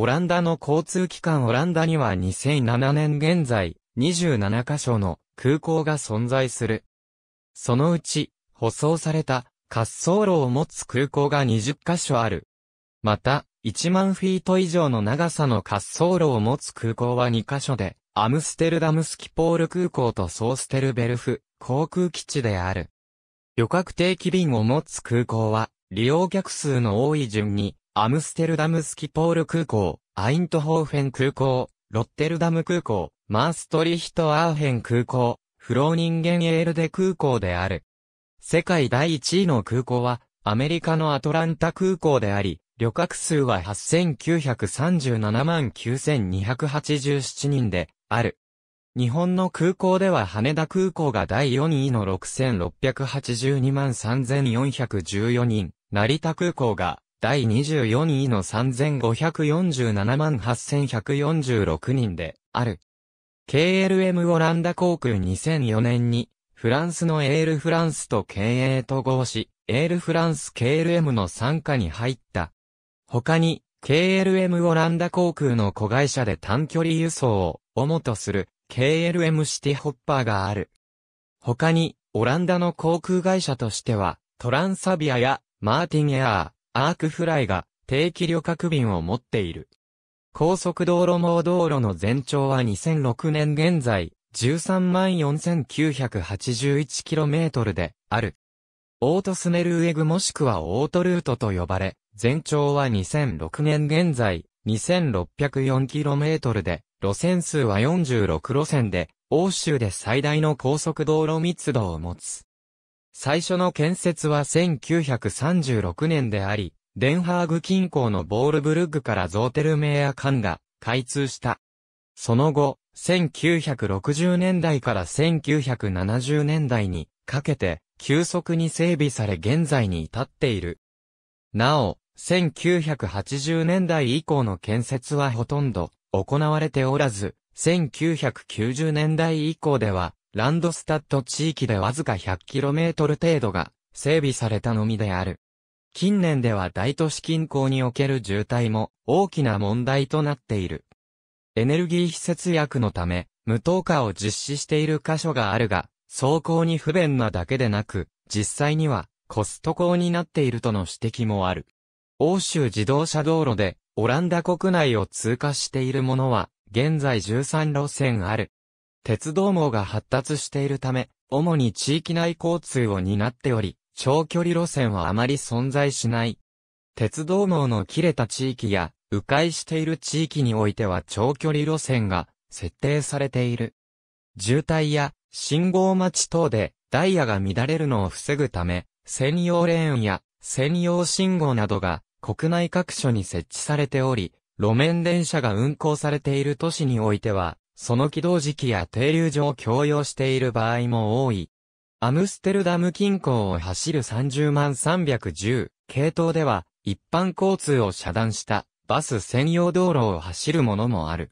オランダの交通機関オランダには2007年現在、27カ所の空港が存在する。そのうち、舗装された滑走路を持つ空港が20カ所ある。また、1万フィート以上の長さの滑走路を持つ空港は2カ所で、アムステルダムスキポール空港とソーステルベルフ航空基地である。旅客定期便を持つ空港は、利用客数の多い順に、アムステルダムスキポール空港、アイントホーフェン空港、ロッテルダム空港、マーストリヒトアーヘン空港、フローニンゲンエールデ空港である。世界第1位の空港は、アメリカのアトランタ空港であり、旅客数は8937万9287人で、ある。日本の空港では羽田空港が第4位の6682万3414人、成田空港が第24位の3547万8146人で、ある。KLM オランダ航空2004年に、フランスのエールフランスと経営統合し、エールフランス KLM の参加に入った。他に、KLM オランダ航空の子会社で短距離輸送を主とする KLM シティホッパーがある。他に、オランダの航空会社としては、トランサビアやマーティンエアー、アークフライが定期旅客便を持っている。高速道路網道路の全長は2006年現在、134,981km である。オートスネルウェグもしくはオートルートと呼ばれ、全長は2006年現在、2604km で、路線数は46路線で、欧州で最大の高速道路密度を持つ。最初の建設は1936年であり、デンハーグ近郊のボールブルッグからゾーテルメーア間が開通した。その後、1960年代から1970年代にかけて急速に整備され現在に至っている。なお、1980年代以降の建設はほとんど行われておらず、1990年代以降ではランドスタッド地域でわずか 100km 程度が整備されたのみである。近年では大都市近郊における渋滞も大きな問題となっている。エネルギー施設薬のため、無糖化を実施している箇所があるが、走行に不便なだけでなく、実際にはコスト高になっているとの指摘もある。欧州自動車道路でオランダ国内を通過しているものは現在13路線ある。鉄道網が発達しているため、主に地域内交通を担っており、長距離路線はあまり存在しない。鉄道網の切れた地域や、迂回している地域においては長距離路線が設定されている。渋滞や信号待ち等でダイヤが乱れるのを防ぐため、専用レーンや専用信号などが国内各所に設置されており、路面電車が運行されている都市においては、その起動時期や停留所を共用している場合も多い。アムステルダム近郊を走る30万310系統では、一般交通を遮断したバス専用道路を走るものもある。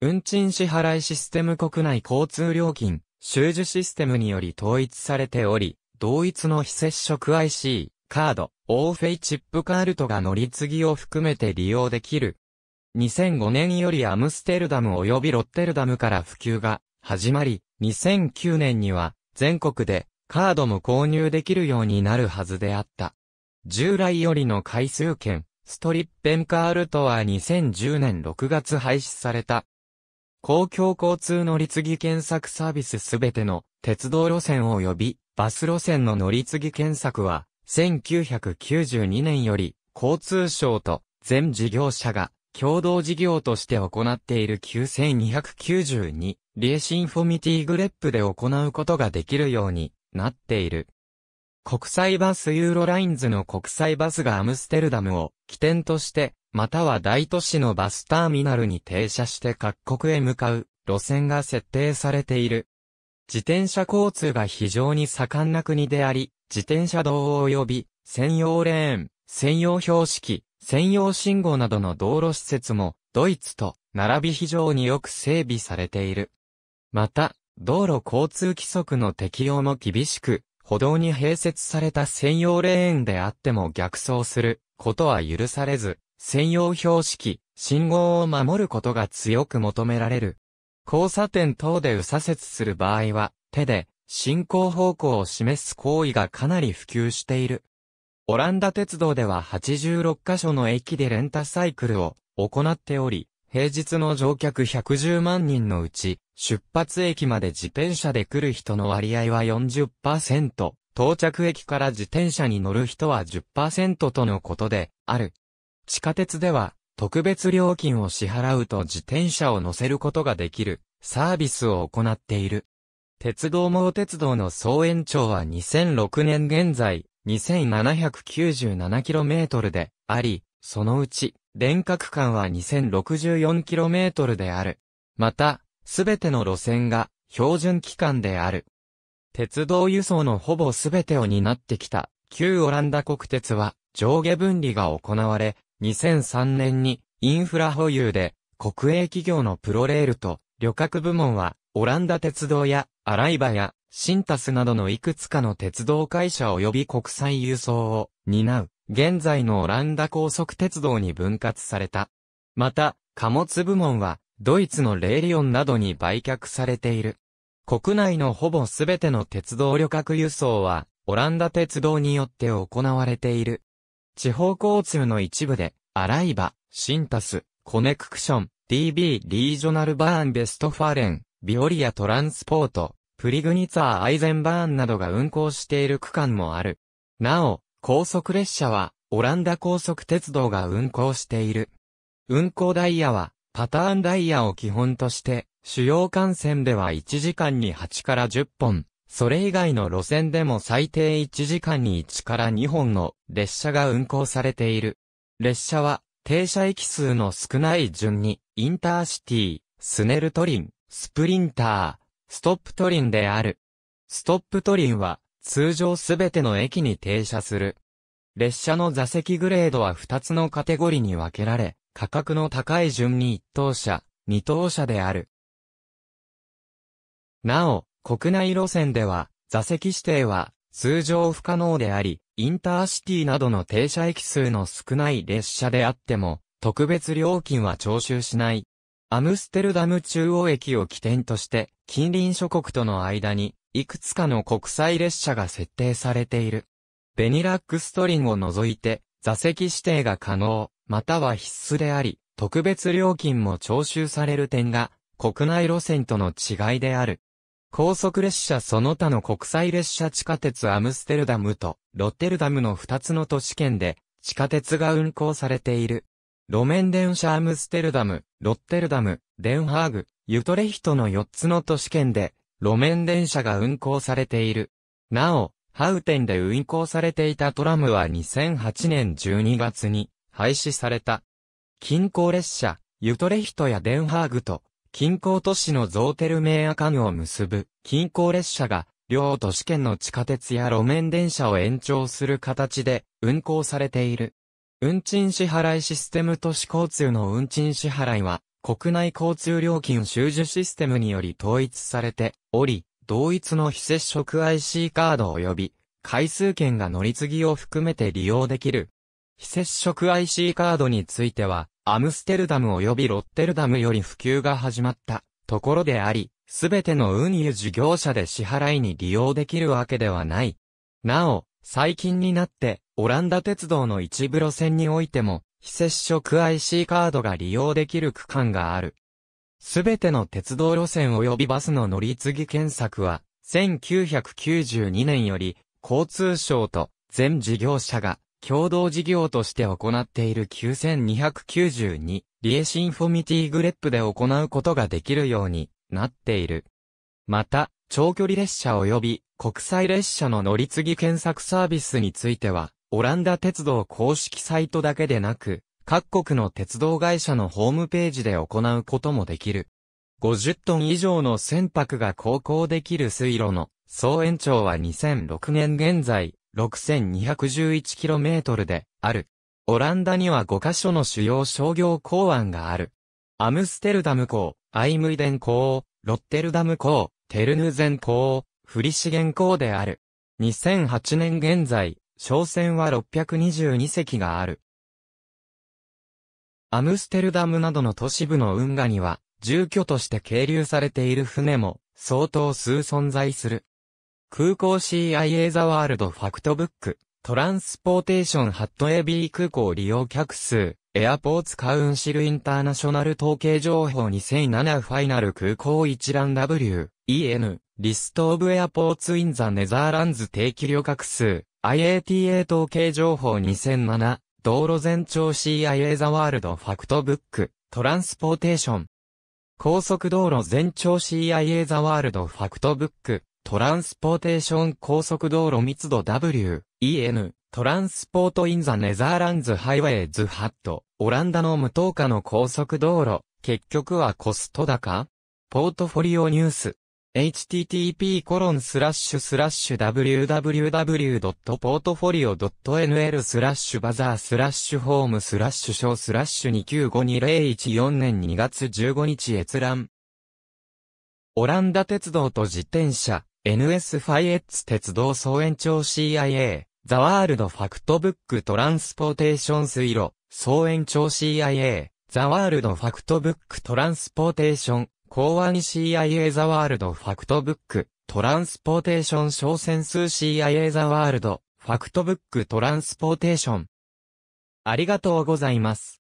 運賃支払いシステム国内交通料金、収受システムにより統一されており、同一の非接触 IC、カード、オーフェイチップカールトが乗り継ぎを含めて利用できる2005年よりアムステルダム及びロッテルダムから普及が始まり、2009年には全国でカードも購入できるようになるはずであった。従来よりの回数券、ストリッペンカールとは2010年6月廃止された。公共交通乗り継ぎ検索サービスすべての鉄道路線及びバス路線の乗り継ぎ検索は1992年より交通省と全事業者が共同事業として行っている9292リエシンフォミティグレップで行うことができるようになっている。国際バスユーロラインズの国際バスがアムステルダムを起点として、または大都市のバスターミナルに停車して各国へ向かう路線が設定されている。自転車交通が非常に盛んな国であり、自転車道及び専用レーン、専用標識、専用信号などの道路施設も、ドイツと並び非常によく整備されている。また、道路交通規則の適用も厳しく、歩道に併設された専用レーンであっても逆走することは許されず、専用標識、信号を守ることが強く求められる。交差点等で右左折する場合は、手で進行方向を示す行為がかなり普及している。オランダ鉄道では86カ所の駅でレンタサイクルを行っており、平日の乗客110万人のうち、出発駅まで自転車で来る人の割合は40%、到着駅から自転車に乗る人は10%とのことである。地下鉄では、特別料金を支払うと自転車を乗せることができるサービスを行っている。鉄道網鉄道の総延長は2006年現在、2797km であり、そのうち、電角間は 2064km である。また、すべての路線が標準期間である。鉄道輸送のほぼすべてを担ってきた、旧オランダ国鉄は上下分離が行われ、2003年にインフラ保有で国営企業のプロレールと旅客部門はオランダ鉄道やアライバやシンタスなどのいくつかの鉄道会社及び国際輸送を担う、現在のオランダ高速鉄道に分割された。また、貨物部門は、ドイツのレーリオンなどに売却されている。国内のほぼすべての鉄道旅客輸送は、オランダ鉄道によって行われている。地方交通の一部で、アライバ、シンタス、コネククション、DB リージョナルバーンベストファーレン、ビオリアトランスポート、プリグニツァー・アイゼンバーンなどが運行している区間もある。なお、高速列車は、オランダ高速鉄道が運行している。運行ダイヤは、パターンダイヤを基本として、主要幹線では1時間に8から10本、それ以外の路線でも最低1時間に1から2本の列車が運行されている。列車は、停車駅数の少ない順に、インターシティ、スネルトリン、スプリンター、ストップトリンである。ストップトリンは、通常すべての駅に停車する。列車の座席グレードは2つのカテゴリに分けられ、価格の高い順に1等車、2等車である。なお、国内路線では、座席指定は、通常不可能であり、インターシティなどの停車駅数の少ない列車であっても、特別料金は徴収しない。アムステルダム中央駅を起点として、近隣諸国との間に、いくつかの国際列車が設定されている。ベニラックストリンを除いて、座席指定が可能、または必須であり、特別料金も徴収される点が、国内路線との違いである。高速列車その他の国際列車地下鉄アムステルダムとロッテルダムの2つの都市圏で地下鉄が運行されている。路面電車アムステルダム、ロッテルダム、デンハーグ、ユトレヒトの4つの都市圏で、路面電車が運行されている。なお、ハウテンで運行されていたトラムは2008年12月に廃止された。近郊列車、ユトレヒトやデンハーグと、近郊都市のゾーテルメーア間を結ぶ近郊列車が、両都市圏の地下鉄や路面電車を延長する形で運行されている。運賃支払いシステム都市交通の運賃支払いは、国内交通料金収受システムにより統一されており、同一の非接触 IC カード及び、回数券が乗り継ぎを含めて利用できる。非接触 IC カードについては、アムステルダム及びロッテルダムより普及が始まったところであり、すべての運輸事業者で支払いに利用できるわけではない。なお、最近になって、オランダ鉄道の一部路線においても、非接触 IC カードが利用できる区間がある。すべての鉄道路線及びバスの乗り継ぎ検索は、1992年より、交通省と全事業者が共同事業として行っている9292リエシンフォミティグレップで行うことができるようになっている。また、長距離列車及び国際列車の乗り継ぎ検索サービスについては、オランダ鉄道公式サイトだけでなく、各国の鉄道会社のホームページで行うこともできる。50トン以上の船舶が航行できる水路の総延長は2006年現在 6211km である。オランダには5カ所の主要商業港湾がある。アムステルダム港、アイムイデン港、ロッテルダム港、テルヌゼン港、フリシゲン港である。2008年現在、挑戦は622隻がある。アムステルダムなどの都市部の運河には、住居として係留されている船も、相当数存在する。空港 CIA ザワールドファクトブック、トランスポーテーションハットエビ空港利用客数、エアポーツカウンシルインターナショナル統計情報2007ファイナル空港一覧 W、EN、リストオブエアポーツインザネザーランズ定期旅客数、IATA 統計情報2007、道路全長 CIA ザワールドファクトブック、トランスポーテーション。高速道路全長 CIA ザワールドファクトブック、トランスポーテーション高速道路密度 W、EN、トランスポートインザネザーランズハイウェイズハット、オランダの無糖化の高速道路、結局はコスト高ポートフォリオニュース。http://www.portfolio.nl スラッシュバザースラッシュホームスラッシュショースラッシュ2952014年2月15日閲覧。オランダ鉄道と自転車、NS ファイエッツ鉄道総延長 CIA、ザワールドファクトブックトランスポーテーション水路、総延長 CIA、ザワールドファクトブックトランスポーテーション、公安 CIA ザワールドファクトブック、トランスポーテーション小戦数 CIA ザワールド、ファクトブックトランスポーテーション。ありがとうございます。